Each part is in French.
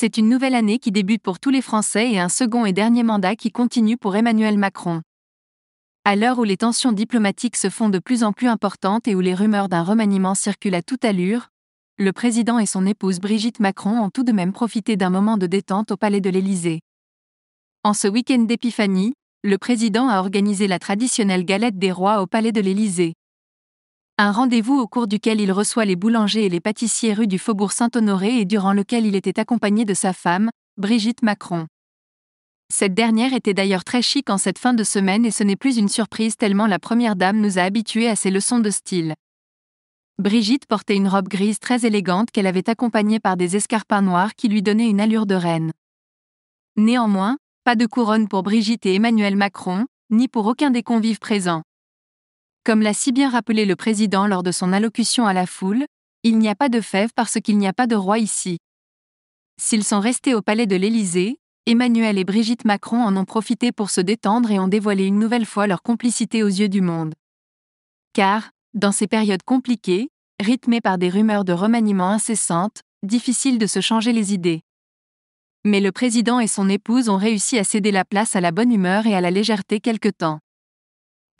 C'est une nouvelle année qui débute pour tous les Français et un second et dernier mandat qui continue pour Emmanuel Macron. À l'heure où les tensions diplomatiques se font de plus en plus importantes et où les rumeurs d'un remaniement circulent à toute allure, le président et son épouse Brigitte Macron ont tout de même profité d'un moment de détente au Palais de l'Élysée. En ce week-end d'épiphanie, le président a organisé la traditionnelle galette des rois au Palais de l'Élysée. Un rendez-vous au cours duquel il reçoit les boulangers et les pâtissiers rue du Faubourg Saint-Honoré et durant lequel il était accompagné de sa femme, Brigitte Macron. Cette dernière était d'ailleurs très chic en cette fin de semaine et ce n'est plus une surprise tellement la première dame nous a habitués à ses leçons de style. Brigitte portait une robe grise très élégante qu'elle avait accompagnée par des escarpins noirs qui lui donnaient une allure de reine. Néanmoins, pas de couronne pour Brigitte et Emmanuel Macron, ni pour aucun des convives présents. Comme l'a si bien rappelé le président lors de son allocution à la foule, il n'y a pas de fèves parce qu'il n'y a pas de roi ici. S'ils sont restés au palais de l'Élysée, Emmanuel et Brigitte Macron en ont profité pour se détendre et ont dévoilé une nouvelle fois leur complicité aux yeux du monde. Car, dans ces périodes compliquées, rythmées par des rumeurs de remaniement incessantes, difficile de se changer les idées. Mais le président et son épouse ont réussi à céder la place à la bonne humeur et à la légèreté quelque temps.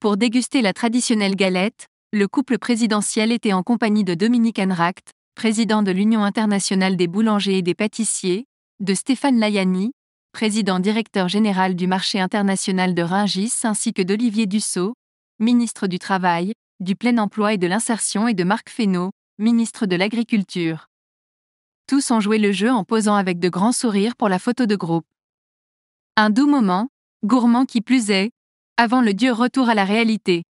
Pour déguster la traditionnelle galette, le couple présidentiel était en compagnie de Dominique Anracht, président de l'Union internationale des boulangers et des pâtissiers, de Stéphane Layani, président directeur général du marché international de Ringis ainsi que d'Olivier Dussault, ministre du Travail, du Plein Emploi et de l'Insertion et de Marc Fesneau, ministre de l'Agriculture. Tous ont joué le jeu en posant avec de grands sourires pour la photo de groupe. Un doux moment, gourmand qui plus est, avant le Dieu retour à la réalité.